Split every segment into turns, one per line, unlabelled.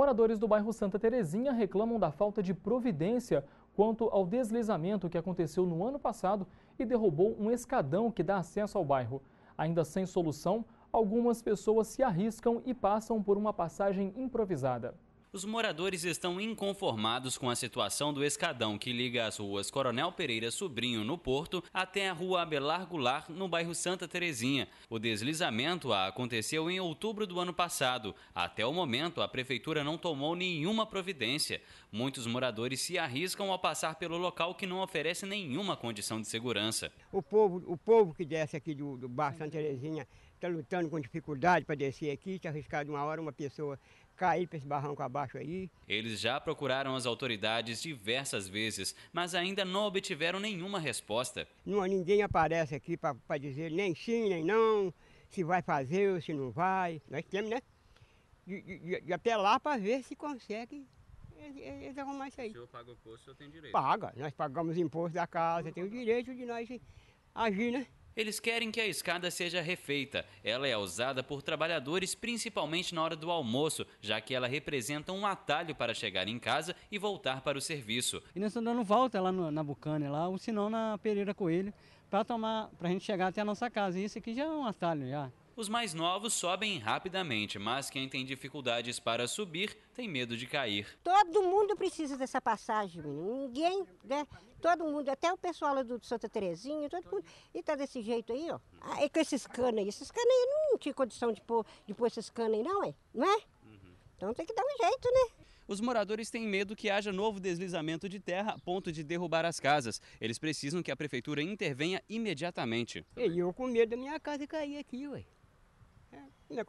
Moradores do bairro Santa Terezinha reclamam da falta de providência quanto ao deslizamento que aconteceu no ano passado e derrubou um escadão que dá acesso ao bairro. Ainda sem solução, algumas pessoas se arriscam e passam por uma passagem improvisada. Os moradores estão inconformados com a situação do escadão que liga as ruas Coronel Pereira Sobrinho, no Porto, até a rua Abelar Goulart, no bairro Santa Terezinha. O deslizamento aconteceu em outubro do ano passado. Até o momento, a prefeitura não tomou nenhuma providência. Muitos moradores se arriscam a passar pelo local que não oferece nenhuma condição de segurança.
O povo, o povo que desce aqui do, do bairro Santa Terezinha está lutando com dificuldade para descer aqui, está arriscado uma hora uma pessoa cair para esse barranco abaixo aí.
Eles já procuraram as autoridades diversas vezes, mas ainda não obtiveram nenhuma resposta.
Não, ninguém aparece aqui para dizer nem sim, nem não, se vai fazer ou se não vai. Nós temos, né? De, de, de apelar para ver se consegue
eles arrumam isso aí. O senhor paga o imposto, o senhor tem direito. Paga,
nós pagamos imposto da casa, tem o direito de nós agir, né?
Eles querem que a escada seja refeita. Ela é usada por trabalhadores principalmente na hora do almoço, já que ela representa um atalho para chegar em casa e voltar para o serviço. E nós dando volta lá no, na bucane lá, ou senão na Pereira Coelho, para tomar, para a gente chegar até a nossa casa. E isso aqui já é um atalho já. Os mais novos sobem rapidamente, mas quem tem dificuldades para subir tem medo de cair.
Todo mundo precisa dessa passagem, menino. Ninguém, né? Todo mundo, até o pessoal do Santa Terezinha, todo mundo. E tá desse jeito aí, ó. É com esses canos aí. Esses canos aí não tinha condição de pôr, de pôr esses canos aí, não, é? Não é? Então tem que dar um jeito,
né? Os moradores têm medo que haja novo deslizamento de terra a ponto de derrubar as casas. Eles precisam que a prefeitura intervenha imediatamente.
E eu com medo da minha casa cair aqui, ué. É, é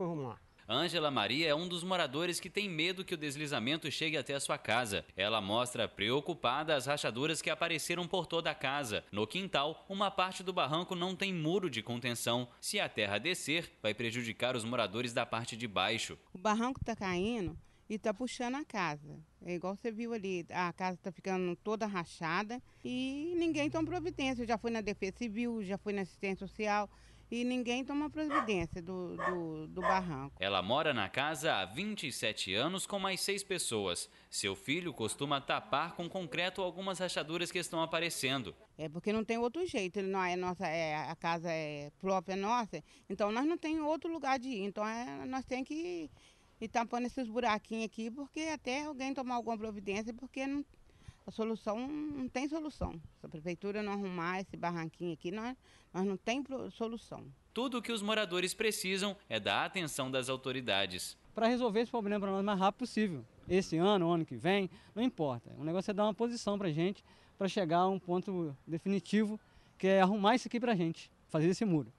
Ângela Maria é um dos moradores que tem medo que o deslizamento chegue até a sua casa. Ela mostra preocupada as rachaduras que apareceram por toda a casa. No quintal, uma parte do barranco não tem muro de contenção. Se a terra descer, vai prejudicar os moradores da parte de baixo.
O barranco está caindo e está puxando a casa. É igual você viu ali, a casa está ficando toda rachada e ninguém toma providência. Eu já fui na Defesa Civil, já fui na Assistência Social e ninguém toma providência do, do, do, barranco.
Ela mora na casa há 27 anos com mais seis pessoas. Seu filho costuma tapar com concreto algumas rachaduras que estão aparecendo.
É porque não tem outro jeito. Não é nossa, é, a casa é própria nossa, então nós não tem outro lugar de ir. Então é, nós tem que ir, ir tampando esses buraquinhos aqui, porque até alguém tomar alguma providência, porque não a solução não tem solução. Se a prefeitura não arrumar esse barranquinho aqui, nós, nós não tem solução.
Tudo o que os moradores precisam é da atenção das autoridades. Para resolver esse problema para nós o mais rápido possível. Esse ano, ano que vem, não importa. O negócio é dar uma posição para a gente para chegar a um ponto definitivo, que é arrumar isso aqui para a gente, fazer esse muro.